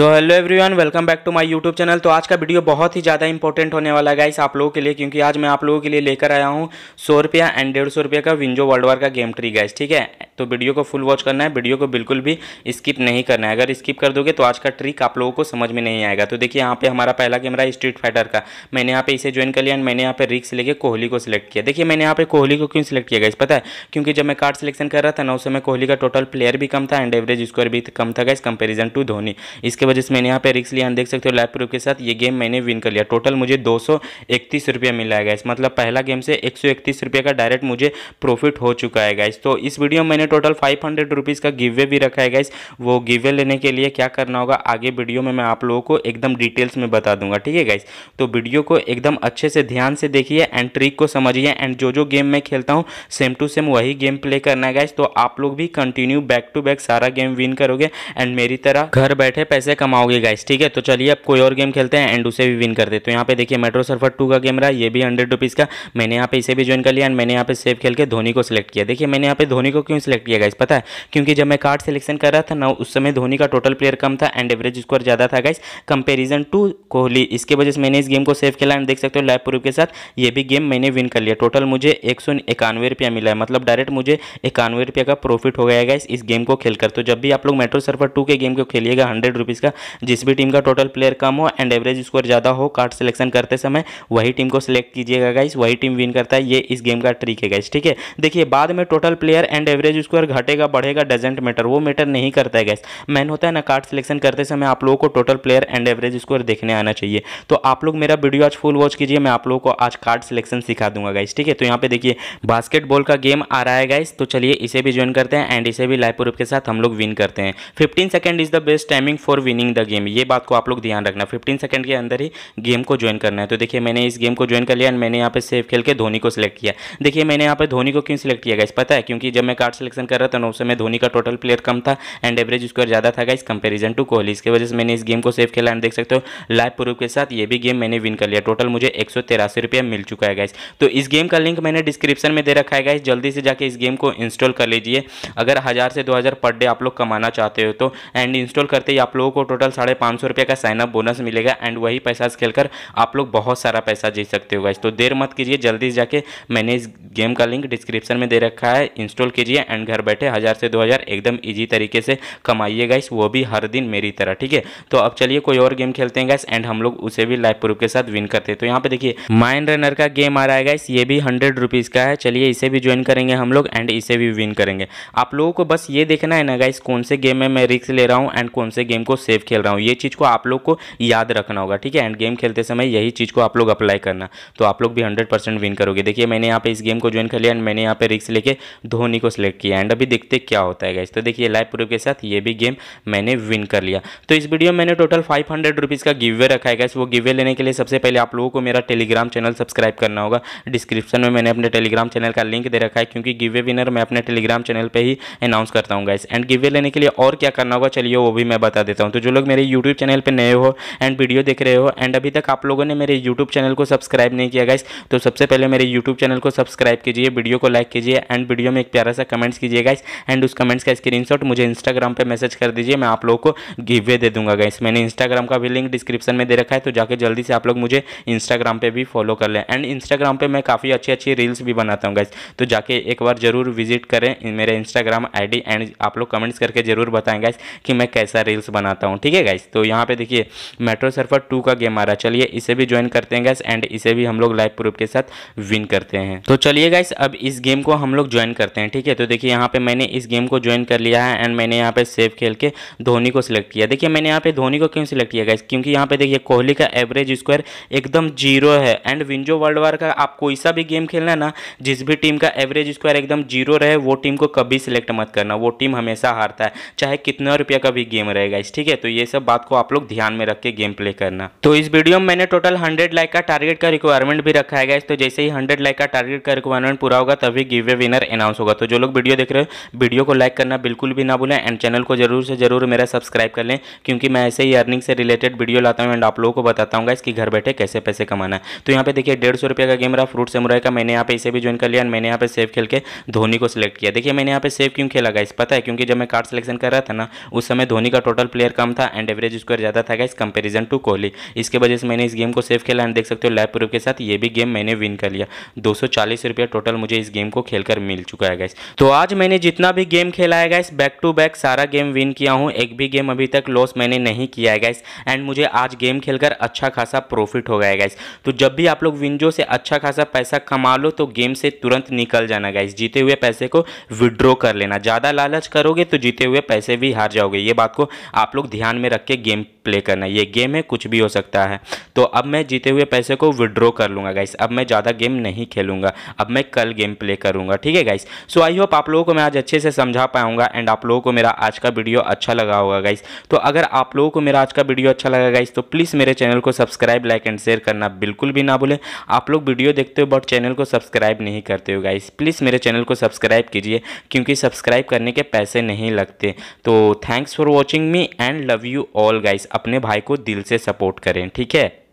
so hello everyone welcome back to my YouTube channel तो आज का वीडियो बहुत ही ज़्यादा इंपॉर्टेंट होने वाला है गाइस आप लोगों के लिए क्योंकि आज मैं आप लोगों के लिए लेकर आया हूँ सौ रुपया एंड डेढ़ सौ रुपया का विंजो वर्ल्ड वार का गेम ट्री गाइस ठीक है तो वीडियो को फुल वॉच करना है वीडियो को बिल्कुल भी स्किप नहीं करना है अगर स्किप कर दोगे तो आज का ट्रिक आप लोगों को समझ में नहीं आएगा तो देखिए यहाँ पे हमारा पहला कैमरा है स्ट्रीट फाइटर का मैंने यहाँ पे इसे ज्वाइन कर लिया एंड मैंने यहाँ पे रिक्स लेके कोहली को सिलेक्ट किया देखिए मैंने यहाँ पे कोहली को क्यों सिलेक्ट किया गया पता है क्योंकि जब मैं कार्ड सिलेक्शन कर रहा था ना उस समय कोहली का टोटल प्लेयर भी कम था एंड एवरेज स्कोर भी कम था गाइस कंपेरिजन टू धोनी इसके वजह से मैंने यहाँ पे रिक्स लिया देख सकते हो लाइव प्रूफ के साथ ये गेम मैंने विन कर लिया टोटल मुझे दो सौ मिला है इस मतलब पहला गेम से एक सौ का डायरेक्ट मुझे प्रॉफिट हो चुका है गाइस तो इस वीडियो में मैंने टोटल फाइव हंड्रेड रुपीज़ का गिवे भी रखा है गाइस वो गिवे लेने के लिए क्या करना होगा आगे वीडियो में मैं आप लोगों को एकदम डिटेल्स में बता दूंगा ठीक है गाइस तो वीडियो को एकदम अच्छे से ध्यान से देखिए एंड ट्रिक को समझिए एंड जो जो गेम मैं खेलता हूँ सेम टू सेम वही गेम प्ले करना है गाइस तो आप लोग भी कंटिन्यू बैक टू बैक सारा गेम विन करोगे एंड मेरी तरह घर बैठे पैसे पैसे कमाओगे गाइस ठीक है तो चलिए अब कोई और गेम खेलते हैं एंड उसे भी विन कर तो यहाँ पे देखिए मेट्रो सर्फर टू का गेम रहा ये भी हंड्रेड रुपीज़ का मैंने यहाँ पे इसे भी ज्वाइन कर लिया एंड मैंने यहाँ पे सेव खेल के धोनी को सिलेक्ट किया देखिए मैंने यहाँ पे धोनी को क्यों सिलेक्ट किया गाइस पता है क्योंकि जब मैं कार्ड सिलेक्शन कर रहा था ना उस समय धोनी का टोटल प्लेयर कम था एंड एवरेज स्कोर ज़्यादा था गाइस कंपेरिजन टू कोहली इसके वजह से मैंने इस गेम को सेव खेला एंड देख सकते हो लाइव प्रूफ के साथ ये भी गेम मैंने विन कर लिया टोटल मुझे एक सौ इक्यानवे रुपया मिला है मतलब डायरेक्ट मुझे इक्यानवे रुपया का प्रॉफिट हो गया गाइस इस गेम को खेलकर तो जब भी आप लोग मेट्रो सर्फर टू के गेम को खेलिएगा हंड्रेड रुपीज़ सीरीज़ का जिस भी टीम का टोटल प्लेयर कम हो एंड एवरेज स्कोर ज़्यादा हो कार्ड सिलेक्शन करते समय वही टीम को सिलेक्ट कीजिएगा गाइस वही टीम विन करता है ये इस गेम का ट्रिक है गाइस ठीक है देखिए बाद में total player and average score घटेगा बढ़ेगा डजेंट मैटर वो मैटर नहीं करता है गाइस मैन होता है ना कार्ड सिलेक्शन करते समय आप लोगों को total player and average score देखने आना चाहिए तो आप लोग मेरा वीडियो आज फुल वॉच कीजिए मैं आप लोगों को आज कार्ड सिलेक्शन सिखा दूंगा गाइस ठीक है तो यहाँ पे देखिए बास्केटबॉल का गेम आ रहा है गाइस तो चलिए इसे भी ज्वाइन करते हैं एंड इसे भी लाइव प्रूफ के साथ हम लोग विन करते हैं fifteen second is the best timing for winning the game ये बात को आप लोग ध्यान रखना फिफ्टीन सेकंड के अंदर ही गेम को ज्वाइन करना है तो देखिए मैंने इस गेम को ज्वाइन कर लिया एंड मैंने यहाँ पे सेफ खेल के धोनी को सिलेक्ट किया देखिए मैंने यहाँ पे धोनी को क्यों सिलेक्ट किया गया पता है क्योंकि जब मैं कार्ड सिलेक्शन कर रहा था ना उस समय धोनी का टोटल प्लेयर कम था एंड एवरेज स्कोर ज़्यादा था इस कंपेरिजन टू कोहली इसके वजह से मैंने इस गेम को सेव खेला एंड देख सकते हो लाइव प्रूफ के साथ ये भी गेम मैंने विन कर लिया टोटल मुझे एक रुपया मिल चुका है गाइस तो इस गेम का लिंक मैंने डिस्क्रिप्शन में दे रखा है गाइस जल्दी से जाके इस गेम को इंस्टॉल कर लीजिए अगर हज़ार से दो पर डे आप लोग कमाना चाहते हो तो एंड इंस्टॉल करते ही आप लोगों को आपको टोटल साढ़े पाँच सौ रुपये का साइनअप बोनस मिलेगा एंड वही पैसा खेल कर आप लोग बहुत सारा पैसा जीत सकते हो गाइज तो देर मत कीजिए जल्दी जाके मैंने इस गेम का लिंक डिस्क्रिप्शन में दे रखा है इंस्टॉल कीजिए एंड घर बैठे हज़ार से दो हज़ार एकदम ईजी तरीके से कमाइए गाइस वो भी हर दिन मेरी तरह ठीक है तो अब चलिए कोई और गेम खेलते हैं गाइस एंड हम लोग उसे भी लाइव प्रूफ के साथ विन करते हैं तो यहाँ पे देखिए माइंड रनर का गेम आ रहा है गाइस ये भी हंड्रेड रुपीज़ का है चलिए इसे भी ज्वाइन करेंगे हम लोग एंड इसे भी विन करेंगे आप लोगों को बस ये देखना है ना गाइस कौन से गेम में मैं रिक्स ले रहा हूँ एंड कौन से गेम को सेफ खेल रहा हूँ ये चीज़ को आप लोग को याद रखना होगा ठीक है एंड गेम खेलते समय यही चीज़ को आप लोग अप्लाई करना तो आप लोग भी हंड्रेड विन करोगे देखिए मैंने यहाँ पर इस गेम को ज्वाइन कर लिया एंड मैंने यहाँ पर रिक्स लेके धोनी को सिलेक्ट किया एंड अभी देखते क्या होता है गैस तो देखिए लाइव प्रूफ के साथ ये भी गेम मैंने विन कर लिया तो इस वीडियो में मैंने टोटल फाइव हंड्रेड रुपीज़ का गिवे रखा है गैस वो गिवे लेने के लिए सबसे पहले आप लोगों को मेरा टेलीग्राम चैनल सब्सक्राइब करना होगा डिस्क्रिप्शन में मैंने अपने टेलीग्राम चैनल का लिंक दे रखा है क्योंकि गिवे विनर मैं अपने टेलीग्राम चैनल पर ही अनाउंस करता हूँ गैस एंड गिवे लेने के लिए और क्या करना होगा चलिए वो भी मैं बता देता हूँ तो जो लोग मेरे यूट्यूब चैनल पर नए हो एंड वीडियो देख रहे हो एंड अभी तक आप लोगों ने मेरे यूट्यूब चैनल को सब्सक्राइब नहीं किया गाइस तो सबसे पहले मेरे यूट्यूब चैनल को सब्सक्राइब कीजिए वीडियो को लाइक कीजिए एंड वीडियो में एक प्यारा सा कमेंट्स कीजिए गाइस एंड उस कमेंट्स का स्क्रीनशॉट मुझे इंस्टाग्राम पर मैसेज कर दीजिए मैं आप लोगों को गिवे दे दूंगा गाइस मैंने इंस्टाग्राम का भी लिंक डिस्क्रिप्शन में दे रखा है तो जाकर जल्दी से आप लोग मुझे इंस्टाग्राम पर भी फॉलो कर लें एंड इंस्टाग्राम पर मैं काफ़ी अच्छी अच्छी रील्स भी बनाता हूँ गाइस तो जाके एक बार जरूर विजिट करें मेरे इंस्टाग्राम आई एंड आप लोग कमेंट्स करके जरूर बताएं गाइस कि मैं कैसा रील्स बनाता हूँ हूँ ठीक है गाइस तो यहाँ पे देखिए मेट्रो सर्फर टू का गेम आ रहा है चलिए इसे भी ज्वाइन करते हैं गैस एंड इसे भी हम लोग लाइव प्रूफ के साथ विन करते हैं तो चलिए गाइस अब इस गेम को हम लोग ज्वाइन करते हैं ठीक है तो देखिए यहाँ पे मैंने इस गेम को ज्वाइन कर लिया है एंड मैंने यहाँ पे सेव खेल के धोनी को सिलेक्ट किया देखिए मैंने यहाँ पे धोनी को क्यों सिलेक्ट किया गाइस क्योंकि यहाँ पे देखिए कोहली का एवरेज स्क्वायर एकदम जीरो है एंड विंजो वर्ल्ड वार का आप कोई सा भी गेम खेलना ना जिस भी टीम का एवरेज स्क्वायर एकदम जीरो रहे वो टीम को कभी सिलेक्ट मत करना वो टीम हमेशा हारता है चाहे कितना रुपया का भी गेम रहेगा इस ठीक है तो ये सब बात को आप लोग ध्यान में रख के गेम प्ले करना तो इस वीडियो में मैंने टोटल हंड्रेड लाइक का टारगेट का रिक्वायरमेंट भी रखा है तो जैसे ही हंड्रेड लाइक का टारगेट का रिक्वायरमेंट पूरा होगा तभी गिव वे विनर अनाउंस होगा तो जो लोग वीडियो देख रहे हो वीडियो को लाइक करना बिल्कुल भी ना भूलें एंड चैनल को जरूर से जरूर मेरा सब्सक्राइब कर लें क्योंकि मैं ऐसे ही अर्निंग से रिलेटेड वीडियो लाता हूँ एंड आप लोगों को बताता हूँ इसकी घर बैठे कैसे पैसे कमाना है तो यहाँ पे देखिए डेढ़ सौ का गेम रहा फ्रूट सेमुराई का मैंने यहाँ पे इसे भी ज्वाइन कर लिया एंड मैंने यहाँ पे सेव खेल के धोनी को सिलेक्ट किया देखिए मैंने यहाँ पे सेव क्यों खेला इस पता है क्योंकि जब मैं कार्ड सिलेक्शन कर रहा था ना उस समय धोनी का टोटल प्लेयर कम कम था एंड एवरेज स्कोर ज़्यादा था गाइस कंपेरिजन टू कोहली इसके वजह से मैंने इस गेम को सेफ खेला एंड देख सकते हो लाइव प्रूफ के साथ ये भी गेम मैंने विन कर लिया दो रुपया टोटल मुझे इस गेम को खेलकर मिल चुका है गाइस तो आज मैंने जितना भी गेम खेला है गाइस बैक टू बैक सारा गेम विन किया हूँ एक भी गेम अभी तक लॉस मैंने नहीं किया है गाइस एंड मुझे आज गेम खेलकर अच्छा खासा प्रॉफिट हो गया है गाइस तो जब भी आप लोग विंजो से अच्छा खासा पैसा कमा लो तो गेम से तुरंत निकल जाना गाइस जीते हुए पैसे को विड्रॉ कर लेना ज़्यादा लालच करोगे तो जीते हुए पैसे भी हार जाओगे ये बात को आप लोग ध्यान में रख के गेम प्ले करना ये गेम है कुछ भी हो सकता है तो अब मैं जीते हुए पैसे को विड्रॉ कर लूँगा गाइस अब मैं ज़्यादा गेम नहीं खेलूँगा अब मैं कल गेम प्ले करूँगा ठीक है गाइस सो आई होप आप लोगों को मैं आज अच्छे से समझा पाऊँगा एंड आप लोगों को मेरा आज का वीडियो अच्छा लगा होगा गाइस तो अगर आप लोगों को मेरा आज का वीडियो अच्छा लगा गाइस तो प्लीज़ मेरे चैनल को सब्सक्राइब लाइक एंड शेयर करना बिल्कुल भी ना भूलें आप लोग वीडियो देखते हो बट चैनल को सब्सक्राइब नहीं करते हो गाइस प्लीज़ मेरे चैनल को सब्सक्राइब कीजिए क्योंकि सब्सक्राइब करने के पैसे नहीं लगते तो thanks for watching me and and love you all guys अपने भाई को दिल से सपोर्ट करें ठीक है